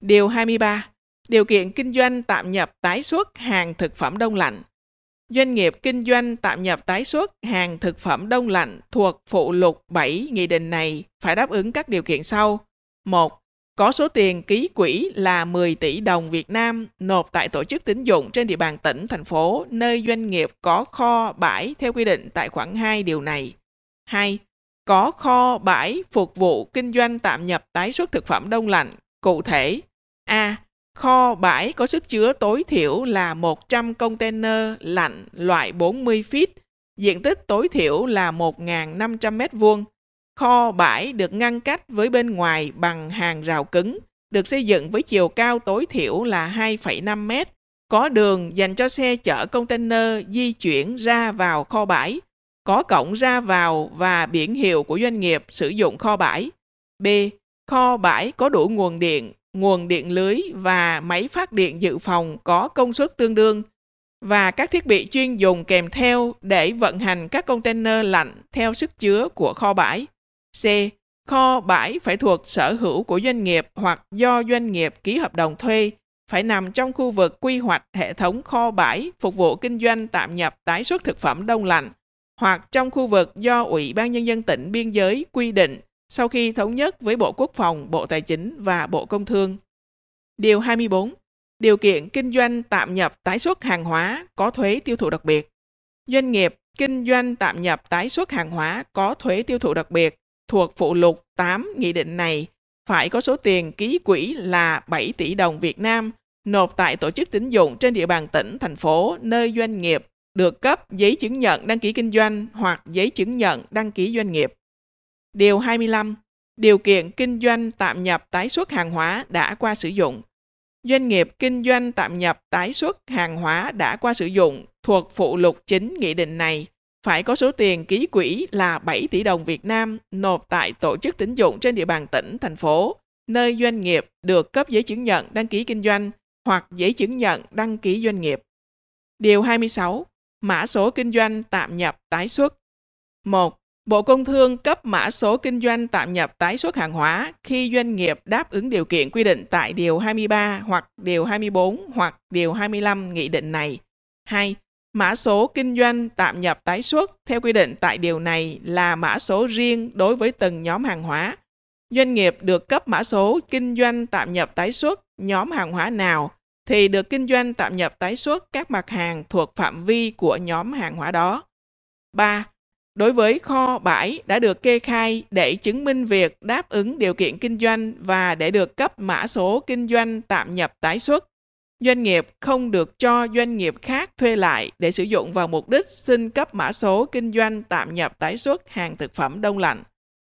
Điều 23. Điều kiện kinh doanh tạm nhập tái xuất hàng thực phẩm đông lạnh. Doanh nghiệp kinh doanh tạm nhập tái xuất hàng thực phẩm đông lạnh thuộc phụ lục 7 nghị định này phải đáp ứng các điều kiện sau. 1. Có số tiền ký quỹ là 10 tỷ đồng Việt Nam nộp tại tổ chức tín dụng trên địa bàn tỉnh, thành phố nơi doanh nghiệp có kho bãi theo quy định tại khoản 2 điều này. 2. Có kho bãi phục vụ kinh doanh tạm nhập tái xuất thực phẩm đông lạnh, cụ thể A. Kho bãi có sức chứa tối thiểu là 100 container lạnh loại 40 feet, diện tích tối thiểu là 1.500 m2. Kho bãi được ngăn cách với bên ngoài bằng hàng rào cứng, được xây dựng với chiều cao tối thiểu là 2,5 m, có đường dành cho xe chở container di chuyển ra vào kho bãi, có cổng ra vào và biển hiệu của doanh nghiệp sử dụng kho bãi. B. Kho bãi có đủ nguồn điện, nguồn điện lưới và máy phát điện dự phòng có công suất tương đương và các thiết bị chuyên dùng kèm theo để vận hành các container lạnh theo sức chứa của kho bãi. C. Kho bãi phải thuộc sở hữu của doanh nghiệp hoặc do doanh nghiệp ký hợp đồng thuê, phải nằm trong khu vực quy hoạch hệ thống kho bãi phục vụ kinh doanh tạm nhập tái xuất thực phẩm đông lạnh hoặc trong khu vực do Ủy ban Nhân dân tỉnh biên giới quy định sau khi thống nhất với Bộ Quốc phòng, Bộ Tài chính và Bộ Công Thương. Điều 24. Điều kiện kinh doanh tạm nhập tái xuất hàng hóa có thuế tiêu thụ đặc biệt. Doanh nghiệp kinh doanh tạm nhập tái xuất hàng hóa có thuế tiêu thụ đặc biệt thuộc phụ lục 8 nghị định này phải có số tiền ký quỹ là 7 tỷ đồng Việt Nam nộp tại tổ chức tín dụng trên địa bàn tỉnh, thành phố nơi doanh nghiệp được cấp giấy chứng nhận đăng ký kinh doanh hoặc giấy chứng nhận đăng ký doanh nghiệp. Điều 25. Điều kiện kinh doanh tạm nhập tái xuất hàng hóa đã qua sử dụng. Doanh nghiệp kinh doanh tạm nhập tái xuất hàng hóa đã qua sử dụng thuộc phụ lục chính nghị định này phải có số tiền ký quỹ là 7 tỷ đồng Việt Nam nộp tại tổ chức tín dụng trên địa bàn tỉnh, thành phố, nơi doanh nghiệp được cấp giấy chứng nhận đăng ký kinh doanh hoặc giấy chứng nhận đăng ký doanh nghiệp. Điều 26 mã số kinh doanh tạm nhập tái xuất. 1. Bộ Công Thương cấp mã số kinh doanh tạm nhập tái xuất hàng hóa khi doanh nghiệp đáp ứng điều kiện quy định tại Điều 23 hoặc Điều 24 hoặc Điều 25 nghị định này. 2. Mã số kinh doanh tạm nhập tái xuất theo quy định tại điều này là mã số riêng đối với từng nhóm hàng hóa. Doanh nghiệp được cấp mã số kinh doanh tạm nhập tái xuất nhóm hàng hóa nào thì được kinh doanh tạm nhập tái xuất các mặt hàng thuộc phạm vi của nhóm hàng hóa đó. 3. Đối với kho bãi đã được kê khai để chứng minh việc đáp ứng điều kiện kinh doanh và để được cấp mã số kinh doanh tạm nhập tái xuất, doanh nghiệp không được cho doanh nghiệp khác thuê lại để sử dụng vào mục đích xin cấp mã số kinh doanh tạm nhập tái xuất hàng thực phẩm đông lạnh.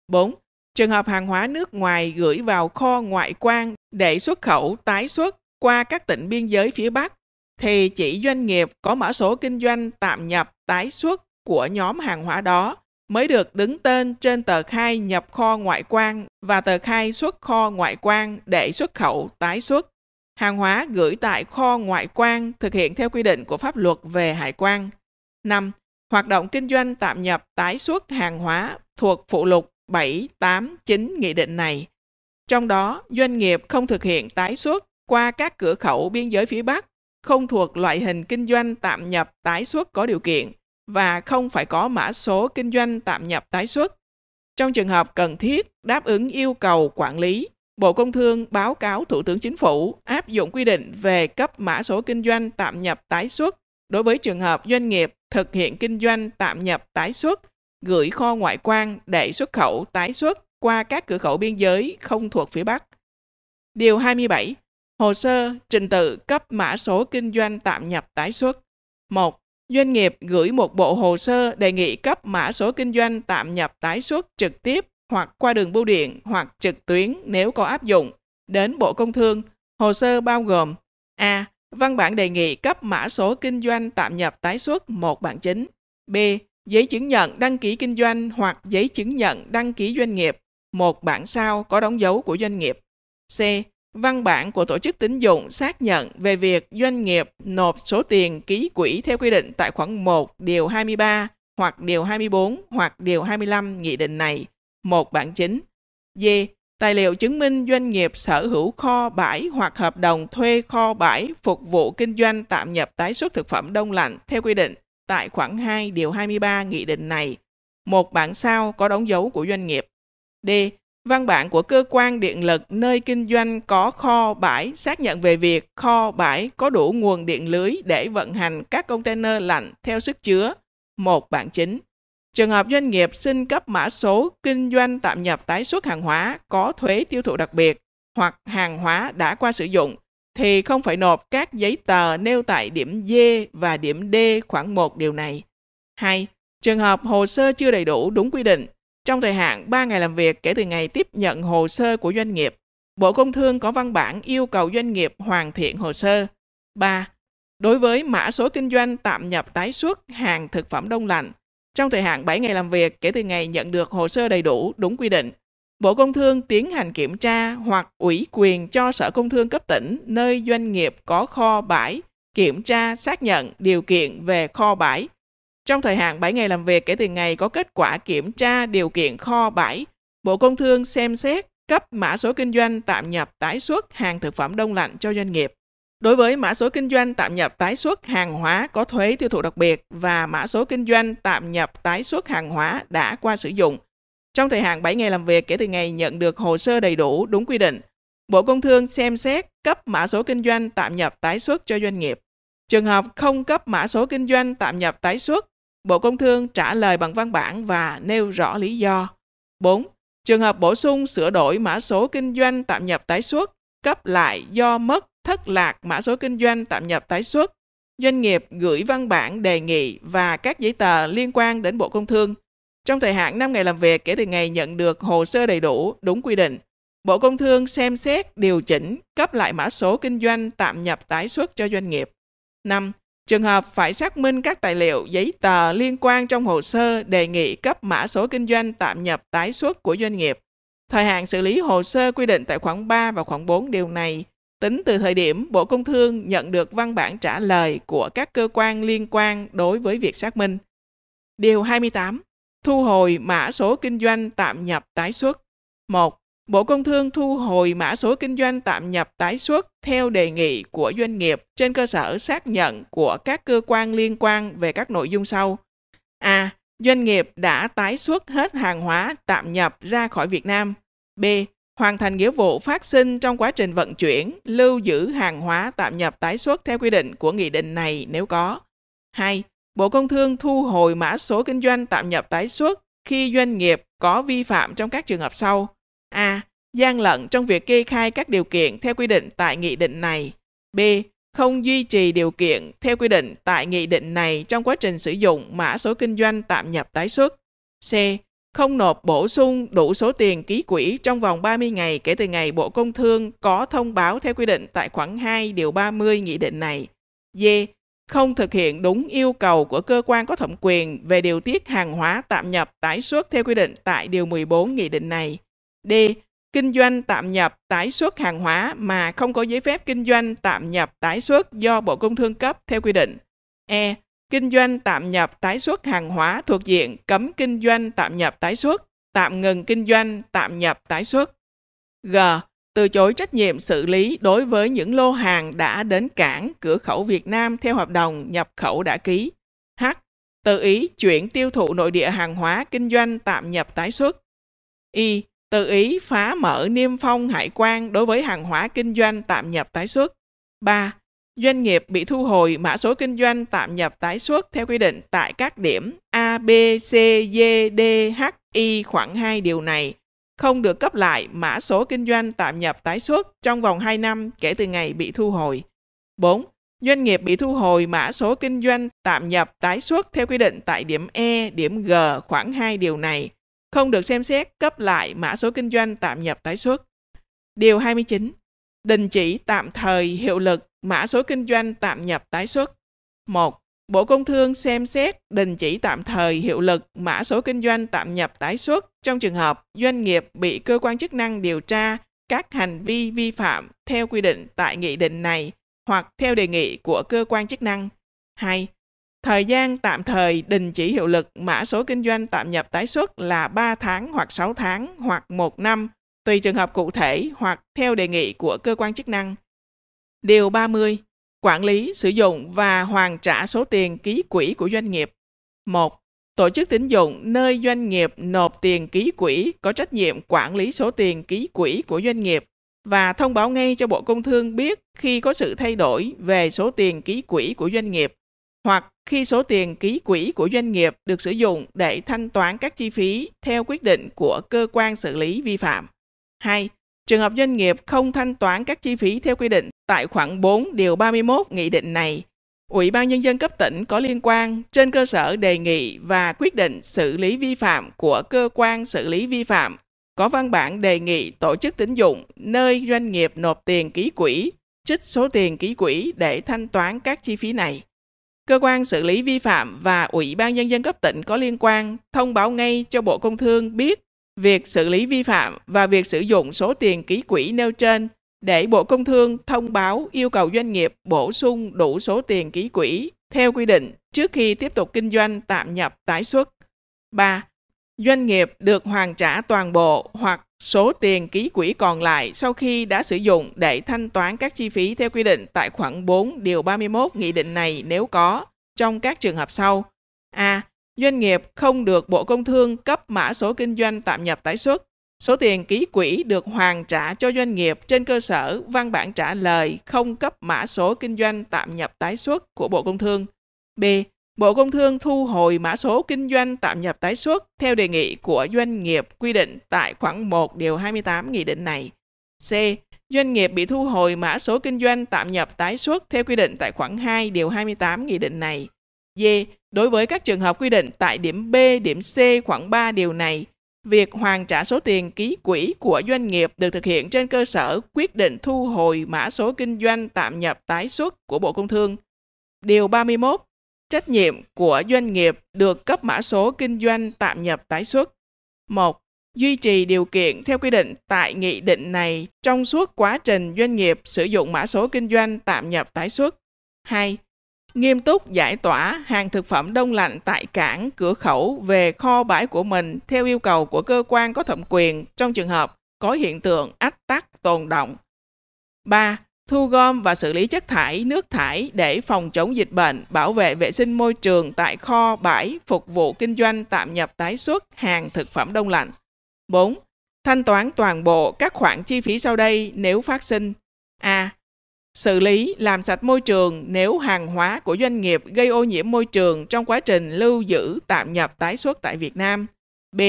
4. Trường hợp hàng hóa nước ngoài gửi vào kho ngoại quan để xuất khẩu tái xuất qua các tỉnh biên giới phía Bắc thì chỉ doanh nghiệp có mã số kinh doanh tạm nhập tái xuất của nhóm hàng hóa đó mới được đứng tên trên tờ khai nhập kho ngoại quan và tờ khai xuất kho ngoại quan để xuất khẩu tái xuất. Hàng hóa gửi tại kho ngoại quan thực hiện theo quy định của pháp luật về hải quan. 5. Hoạt động kinh doanh tạm nhập tái xuất hàng hóa thuộc phụ lục 7, 8, 9 nghị định này. Trong đó, doanh nghiệp không thực hiện tái xuất qua các cửa khẩu biên giới phía Bắc không thuộc loại hình kinh doanh tạm nhập tái xuất có điều kiện và không phải có mã số kinh doanh tạm nhập tái xuất. Trong trường hợp cần thiết đáp ứng yêu cầu quản lý, Bộ Công Thương báo cáo Thủ tướng Chính phủ áp dụng quy định về cấp mã số kinh doanh tạm nhập tái xuất đối với trường hợp doanh nghiệp thực hiện kinh doanh tạm nhập tái xuất, gửi kho ngoại quan để xuất khẩu tái xuất qua các cửa khẩu biên giới không thuộc phía Bắc. Điều 27 Hồ sơ, trình tự cấp mã số kinh doanh tạm nhập tái xuất. 1. Doanh nghiệp gửi một bộ hồ sơ đề nghị cấp mã số kinh doanh tạm nhập tái xuất trực tiếp hoặc qua đường bưu điện hoặc trực tuyến nếu có áp dụng đến Bộ Công Thương. Hồ sơ bao gồm A. Văn bản đề nghị cấp mã số kinh doanh tạm nhập tái xuất một bản chính. B. Giấy chứng nhận đăng ký kinh doanh hoặc giấy chứng nhận đăng ký doanh nghiệp, một bản sao có đóng dấu của doanh nghiệp. C. Văn bản của tổ chức tín dụng xác nhận về việc doanh nghiệp nộp số tiền ký quỹ theo quy định tại khoản 1 điều 23 hoặc điều 24 hoặc điều 25 nghị định này, một bản chính. D. Tài liệu chứng minh doanh nghiệp sở hữu kho bãi hoặc hợp đồng thuê kho bãi phục vụ kinh doanh tạm nhập tái xuất thực phẩm đông lạnh theo quy định tại khoản 2 điều 23 nghị định này. Một bản sao có đóng dấu của doanh nghiệp. D. Văn bản của cơ quan điện lực nơi kinh doanh có kho bãi xác nhận về việc kho bãi có đủ nguồn điện lưới để vận hành các container lạnh theo sức chứa. Một bản chính. Trường hợp doanh nghiệp xin cấp mã số kinh doanh tạm nhập tái xuất hàng hóa có thuế tiêu thụ đặc biệt hoặc hàng hóa đã qua sử dụng thì không phải nộp các giấy tờ nêu tại điểm D và điểm D khoảng một điều này. 2. Trường hợp hồ sơ chưa đầy đủ đúng quy định trong thời hạn 3 ngày làm việc kể từ ngày tiếp nhận hồ sơ của doanh nghiệp, Bộ Công Thương có văn bản yêu cầu doanh nghiệp hoàn thiện hồ sơ. 3. Đối với mã số kinh doanh tạm nhập tái xuất hàng thực phẩm đông lạnh, trong thời hạn 7 ngày làm việc kể từ ngày nhận được hồ sơ đầy đủ đúng quy định, Bộ Công Thương tiến hành kiểm tra hoặc ủy quyền cho Sở Công Thương cấp tỉnh nơi doanh nghiệp có kho bãi, kiểm tra xác nhận điều kiện về kho bãi, trong thời hạn 7 ngày làm việc kể từ ngày có kết quả kiểm tra điều kiện kho bãi, Bộ Công Thương xem xét cấp mã số kinh doanh tạm nhập tái xuất hàng thực phẩm đông lạnh cho doanh nghiệp. Đối với mã số kinh doanh tạm nhập tái xuất hàng hóa có thuế tiêu thụ đặc biệt và mã số kinh doanh tạm nhập tái xuất hàng hóa đã qua sử dụng, trong thời hạn 7 ngày làm việc kể từ ngày nhận được hồ sơ đầy đủ đúng quy định, Bộ Công Thương xem xét cấp mã số kinh doanh tạm nhập tái xuất cho doanh nghiệp. Trường hợp không cấp mã số kinh doanh tạm nhập tái xuất Bộ Công Thương trả lời bằng văn bản và nêu rõ lý do. 4. Trường hợp bổ sung sửa đổi mã số kinh doanh tạm nhập tái xuất, cấp lại do mất thất lạc mã số kinh doanh tạm nhập tái xuất, doanh nghiệp gửi văn bản đề nghị và các giấy tờ liên quan đến Bộ Công Thương. Trong thời hạn 5 ngày làm việc kể từ ngày nhận được hồ sơ đầy đủ, đúng quy định, Bộ Công Thương xem xét điều chỉnh cấp lại mã số kinh doanh tạm nhập tái xuất cho doanh nghiệp. 5. Trường hợp phải xác minh các tài liệu, giấy tờ liên quan trong hồ sơ đề nghị cấp mã số kinh doanh tạm nhập tái xuất của doanh nghiệp. Thời hạn xử lý hồ sơ quy định tại khoản 3 và khoản 4 điều này tính từ thời điểm Bộ Công Thương nhận được văn bản trả lời của các cơ quan liên quan đối với việc xác minh. Điều 28. Thu hồi mã số kinh doanh tạm nhập tái xuất. 1. Bộ Công Thương thu hồi mã số kinh doanh tạm nhập tái xuất theo đề nghị của doanh nghiệp trên cơ sở xác nhận của các cơ quan liên quan về các nội dung sau. A. Doanh nghiệp đã tái xuất hết hàng hóa tạm nhập ra khỏi Việt Nam. B. Hoàn thành nghĩa vụ phát sinh trong quá trình vận chuyển, lưu giữ hàng hóa tạm nhập tái xuất theo quy định của nghị định này nếu có. 2. Bộ Công Thương thu hồi mã số kinh doanh tạm nhập tái xuất khi doanh nghiệp có vi phạm trong các trường hợp sau. A. Gian lận trong việc kê khai các điều kiện theo quy định tại nghị định này. B. Không duy trì điều kiện theo quy định tại nghị định này trong quá trình sử dụng mã số kinh doanh tạm nhập tái xuất. C. Không nộp bổ sung đủ số tiền ký quỹ trong vòng 30 ngày kể từ ngày Bộ Công Thương có thông báo theo quy định tại khoản 2 điều 30 nghị định này. D. Không thực hiện đúng yêu cầu của cơ quan có thẩm quyền về điều tiết hàng hóa tạm nhập tái xuất theo quy định tại điều 14 nghị định này. D. Kinh doanh tạm nhập tái xuất hàng hóa mà không có giấy phép kinh doanh tạm nhập tái xuất do Bộ Công Thương cấp theo quy định. E. Kinh doanh tạm nhập tái xuất hàng hóa thuộc diện cấm kinh doanh tạm nhập tái xuất, tạm ngừng kinh doanh tạm nhập tái xuất. G. Từ chối trách nhiệm xử lý đối với những lô hàng đã đến cảng, cửa khẩu Việt Nam theo hợp đồng nhập khẩu đã ký. H. Tự ý chuyển tiêu thụ nội địa hàng hóa kinh doanh tạm nhập tái xuất. Y tự ý phá mở niêm phong hải quan đối với hàng hóa kinh doanh tạm nhập tái xuất. 3. Doanh nghiệp bị thu hồi mã số kinh doanh tạm nhập tái xuất theo quy định tại các điểm A, B, C, D, D, H, Y khoảng 2 điều này không được cấp lại mã số kinh doanh tạm nhập tái xuất trong vòng 2 năm kể từ ngày bị thu hồi. 4. Doanh nghiệp bị thu hồi mã số kinh doanh tạm nhập tái xuất theo quy định tại điểm E, điểm G khoảng 2 điều này không được xem xét cấp lại mã số kinh doanh tạm nhập tái xuất. Điều 29. Đình chỉ tạm thời hiệu lực mã số kinh doanh tạm nhập tái xuất. 1. Bộ Công Thương xem xét đình chỉ tạm thời hiệu lực mã số kinh doanh tạm nhập tái xuất trong trường hợp doanh nghiệp bị cơ quan chức năng điều tra các hành vi vi phạm theo quy định tại nghị định này hoặc theo đề nghị của cơ quan chức năng. 2. Thời gian tạm thời đình chỉ hiệu lực mã số kinh doanh tạm nhập tái xuất là 3 tháng hoặc 6 tháng hoặc 1 năm, tùy trường hợp cụ thể hoặc theo đề nghị của cơ quan chức năng. Điều 30. Quản lý, sử dụng và hoàn trả số tiền ký quỹ của doanh nghiệp. 1. Tổ chức tín dụng nơi doanh nghiệp nộp tiền ký quỹ có trách nhiệm quản lý số tiền ký quỹ của doanh nghiệp và thông báo ngay cho Bộ Công Thương biết khi có sự thay đổi về số tiền ký quỹ của doanh nghiệp hoặc khi số tiền ký quỹ của doanh nghiệp được sử dụng để thanh toán các chi phí theo quyết định của cơ quan xử lý vi phạm. 2. Trường hợp doanh nghiệp không thanh toán các chi phí theo quy định tại khoản 4 điều 31 nghị định này, Ủy ban nhân dân cấp tỉnh có liên quan trên cơ sở đề nghị và quyết định xử lý vi phạm của cơ quan xử lý vi phạm có văn bản đề nghị tổ chức tín dụng nơi doanh nghiệp nộp tiền ký quỹ trích số tiền ký quỹ để thanh toán các chi phí này cơ quan xử lý vi phạm và Ủy ban Nhân dân cấp tỉnh có liên quan thông báo ngay cho Bộ Công Thương biết việc xử lý vi phạm và việc sử dụng số tiền ký quỹ nêu trên để Bộ Công Thương thông báo yêu cầu doanh nghiệp bổ sung đủ số tiền ký quỹ theo quy định trước khi tiếp tục kinh doanh tạm nhập tái xuất. 3. Doanh nghiệp được hoàn trả toàn bộ hoặc số tiền ký quỹ còn lại sau khi đã sử dụng để thanh toán các chi phí theo quy định tại khoản 4 điều 31 nghị định này nếu có trong các trường hợp sau. A. Doanh nghiệp không được Bộ Công Thương cấp mã số kinh doanh tạm nhập tái xuất. Số tiền ký quỹ được hoàn trả cho doanh nghiệp trên cơ sở văn bản trả lời không cấp mã số kinh doanh tạm nhập tái xuất của Bộ Công Thương. B. Bộ Công Thương thu hồi mã số kinh doanh tạm nhập tái xuất theo đề nghị của doanh nghiệp quy định tại khoảng 1 điều 28 nghị định này. C. Doanh nghiệp bị thu hồi mã số kinh doanh tạm nhập tái xuất theo quy định tại khoảng 2 điều 28 nghị định này. D. Đối với các trường hợp quy định tại điểm B, điểm C khoảng 3 điều này, việc hoàn trả số tiền ký quỹ của doanh nghiệp được thực hiện trên cơ sở quyết định thu hồi mã số kinh doanh tạm nhập tái xuất của Bộ Công Thương. Điều 31 Trách nhiệm của doanh nghiệp được cấp mã số kinh doanh tạm nhập tái xuất. 1. Duy trì điều kiện theo quy định tại nghị định này trong suốt quá trình doanh nghiệp sử dụng mã số kinh doanh tạm nhập tái xuất. 2. Nghiêm túc giải tỏa hàng thực phẩm đông lạnh tại cảng, cửa khẩu về kho bãi của mình theo yêu cầu của cơ quan có thẩm quyền trong trường hợp có hiện tượng ách tắc tồn động. 3 thu gom và xử lý chất thải, nước thải để phòng chống dịch bệnh, bảo vệ vệ sinh môi trường tại kho, bãi, phục vụ kinh doanh tạm nhập tái xuất hàng thực phẩm đông lạnh. 4. Thanh toán toàn bộ các khoản chi phí sau đây nếu phát sinh. A. Xử lý, làm sạch môi trường nếu hàng hóa của doanh nghiệp gây ô nhiễm môi trường trong quá trình lưu giữ tạm nhập tái xuất tại Việt Nam. B.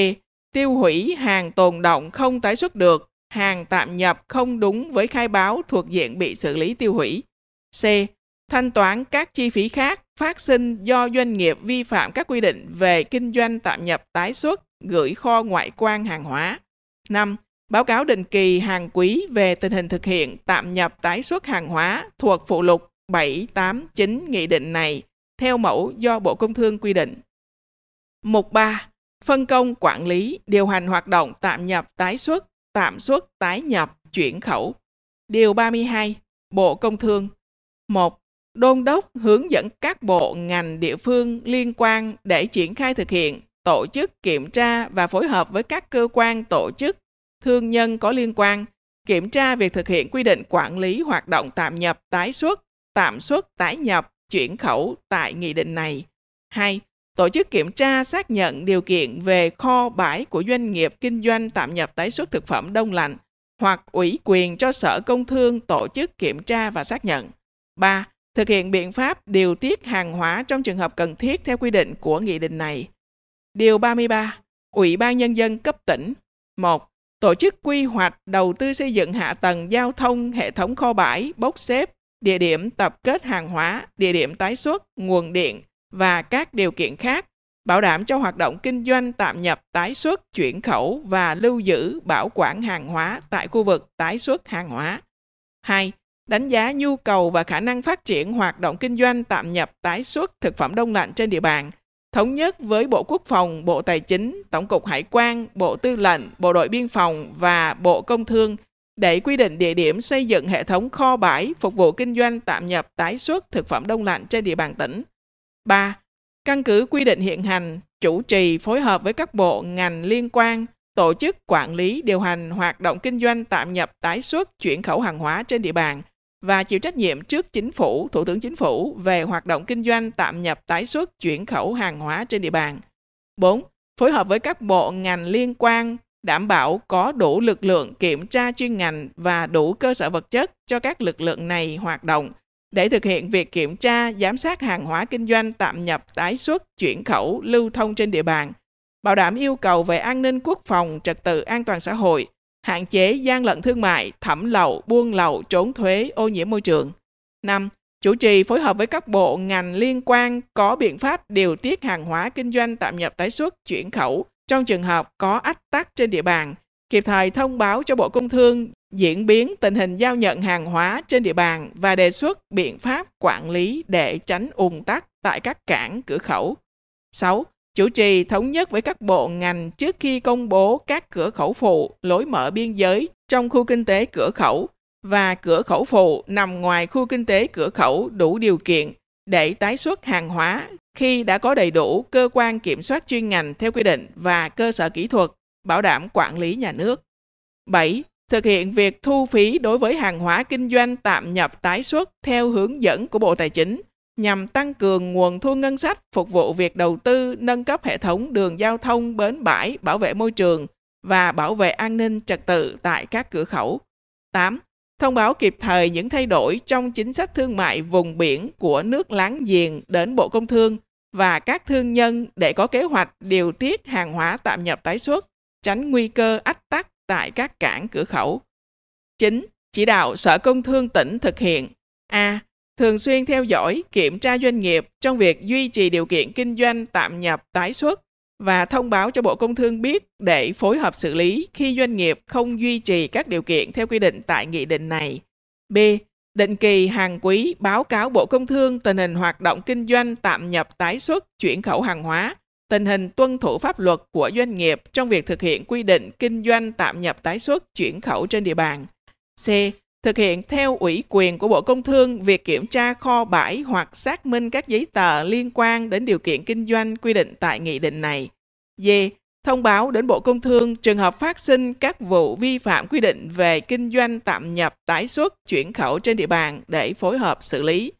Tiêu hủy hàng tồn động không tái xuất được hàng tạm nhập không đúng với khai báo thuộc diện bị xử lý tiêu hủy. C. Thanh toán các chi phí khác phát sinh do doanh nghiệp vi phạm các quy định về kinh doanh tạm nhập tái xuất, gửi kho ngoại quan hàng hóa. 5. Báo cáo định kỳ hàng quý về tình hình thực hiện tạm nhập tái xuất hàng hóa thuộc phụ lục 789 nghị định này theo mẫu do Bộ Công Thương quy định. Mục 3. Phân công quản lý, điều hành hoạt động tạm nhập tái xuất tạm xuất tái nhập chuyển khẩu. Điều 32, Bộ Công Thương. 1. Đôn đốc hướng dẫn các bộ ngành địa phương liên quan để triển khai thực hiện, tổ chức kiểm tra và phối hợp với các cơ quan tổ chức, thương nhân có liên quan, kiểm tra việc thực hiện quy định quản lý hoạt động tạm nhập tái xuất, tạm xuất tái nhập chuyển khẩu tại nghị định này. 2 tổ chức kiểm tra xác nhận điều kiện về kho bãi của doanh nghiệp kinh doanh tạm nhập tái xuất thực phẩm đông lạnh hoặc ủy quyền cho Sở Công Thương tổ chức kiểm tra và xác nhận. 3. Thực hiện biện pháp điều tiết hàng hóa trong trường hợp cần thiết theo quy định của nghị định này. Điều 33. Ủy ban Nhân dân cấp tỉnh 1. Tổ chức quy hoạch đầu tư xây dựng hạ tầng giao thông hệ thống kho bãi, bốc xếp, địa điểm tập kết hàng hóa, địa điểm tái xuất, nguồn điện, và các điều kiện khác bảo đảm cho hoạt động kinh doanh tạm nhập tái xuất chuyển khẩu và lưu giữ bảo quản hàng hóa tại khu vực tái xuất hàng hóa. hai Đánh giá nhu cầu và khả năng phát triển hoạt động kinh doanh tạm nhập tái xuất thực phẩm đông lạnh trên địa bàn, thống nhất với Bộ Quốc phòng, Bộ Tài chính, Tổng cục Hải quan, Bộ Tư lệnh, Bộ đội Biên phòng và Bộ Công Thương để quy định địa điểm xây dựng hệ thống kho bãi phục vụ kinh doanh tạm nhập tái xuất thực phẩm đông lạnh trên địa bàn tỉnh 3. Căn cứ quy định hiện hành, chủ trì phối hợp với các bộ ngành liên quan tổ chức quản lý điều hành hoạt động kinh doanh tạm nhập tái xuất chuyển khẩu hàng hóa trên địa bàn và chịu trách nhiệm trước chính phủ, thủ tướng chính phủ về hoạt động kinh doanh tạm nhập tái xuất chuyển khẩu hàng hóa trên địa bàn. 4. Phối hợp với các bộ ngành liên quan đảm bảo có đủ lực lượng kiểm tra chuyên ngành và đủ cơ sở vật chất cho các lực lượng này hoạt động để thực hiện việc kiểm tra, giám sát hàng hóa kinh doanh tạm nhập, tái xuất, chuyển khẩu, lưu thông trên địa bàn, bảo đảm yêu cầu về an ninh quốc phòng, trật tự an toàn xã hội, hạn chế gian lận thương mại, thẩm lậu, buôn lậu, trốn thuế, ô nhiễm môi trường. 5. Chủ trì phối hợp với các bộ ngành liên quan có biện pháp điều tiết hàng hóa kinh doanh tạm nhập tái xuất, chuyển khẩu trong trường hợp có ách tắc trên địa bàn kịp thời thông báo cho Bộ Công Thương diễn biến tình hình giao nhận hàng hóa trên địa bàn và đề xuất biện pháp quản lý để tránh ùn tắc tại các cảng cửa khẩu. 6. Chủ trì thống nhất với các bộ ngành trước khi công bố các cửa khẩu phụ, lối mở biên giới trong khu kinh tế cửa khẩu và cửa khẩu phụ nằm ngoài khu kinh tế cửa khẩu đủ điều kiện để tái xuất hàng hóa khi đã có đầy đủ cơ quan kiểm soát chuyên ngành theo quy định và cơ sở kỹ thuật bảo đảm quản lý nhà nước. 7. Thực hiện việc thu phí đối với hàng hóa kinh doanh tạm nhập tái xuất theo hướng dẫn của Bộ Tài chính nhằm tăng cường nguồn thu ngân sách phục vụ việc đầu tư nâng cấp hệ thống đường giao thông bến bãi bảo vệ môi trường và bảo vệ an ninh trật tự tại các cửa khẩu. 8. Thông báo kịp thời những thay đổi trong chính sách thương mại vùng biển của nước láng giềng đến Bộ Công Thương và các thương nhân để có kế hoạch điều tiết hàng hóa tạm nhập tái xuất tránh nguy cơ ách tắc tại các cảng cửa khẩu. 9. Chỉ đạo Sở Công Thương tỉnh thực hiện A. Thường xuyên theo dõi, kiểm tra doanh nghiệp trong việc duy trì điều kiện kinh doanh tạm nhập tái xuất và thông báo cho Bộ Công Thương biết để phối hợp xử lý khi doanh nghiệp không duy trì các điều kiện theo quy định tại nghị định này. B. Định kỳ hàng quý báo cáo Bộ Công Thương tình hình hoạt động kinh doanh tạm nhập tái xuất chuyển khẩu hàng hóa tình hình tuân thủ pháp luật của doanh nghiệp trong việc thực hiện quy định kinh doanh tạm nhập tái xuất chuyển khẩu trên địa bàn. C. Thực hiện theo ủy quyền của Bộ Công Thương việc kiểm tra kho bãi hoặc xác minh các giấy tờ liên quan đến điều kiện kinh doanh quy định tại nghị định này. D. Thông báo đến Bộ Công Thương trường hợp phát sinh các vụ vi phạm quy định về kinh doanh tạm nhập tái xuất chuyển khẩu trên địa bàn để phối hợp xử lý.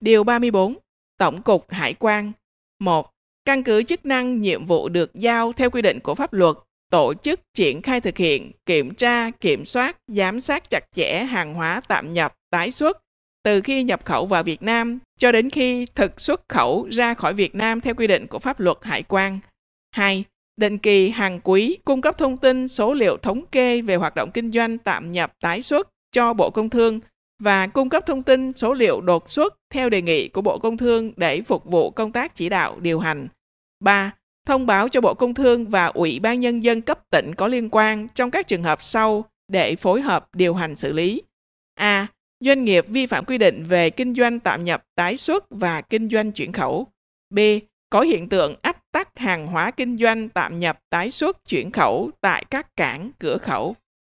Điều 34. Tổng cục Hải quan 1 căn cứ chức năng nhiệm vụ được giao theo quy định của pháp luật tổ chức triển khai thực hiện kiểm tra kiểm soát giám sát chặt chẽ hàng hóa tạm nhập tái xuất từ khi nhập khẩu vào Việt Nam cho đến khi thực xuất khẩu ra khỏi Việt Nam theo quy định của pháp luật hải quan. 2. Định kỳ hàng quý cung cấp thông tin số liệu thống kê về hoạt động kinh doanh tạm nhập tái xuất cho Bộ Công Thương và cung cấp thông tin số liệu đột xuất theo đề nghị của Bộ Công Thương để phục vụ công tác chỉ đạo điều hành. 3. Thông báo cho Bộ Công Thương và Ủy ban Nhân dân cấp tỉnh có liên quan trong các trường hợp sau để phối hợp điều hành xử lý. A. Doanh nghiệp vi phạm quy định về kinh doanh tạm nhập tái xuất và kinh doanh chuyển khẩu. B. Có hiện tượng ách tắc hàng hóa kinh doanh tạm nhập tái xuất chuyển khẩu tại các cảng, cửa khẩu.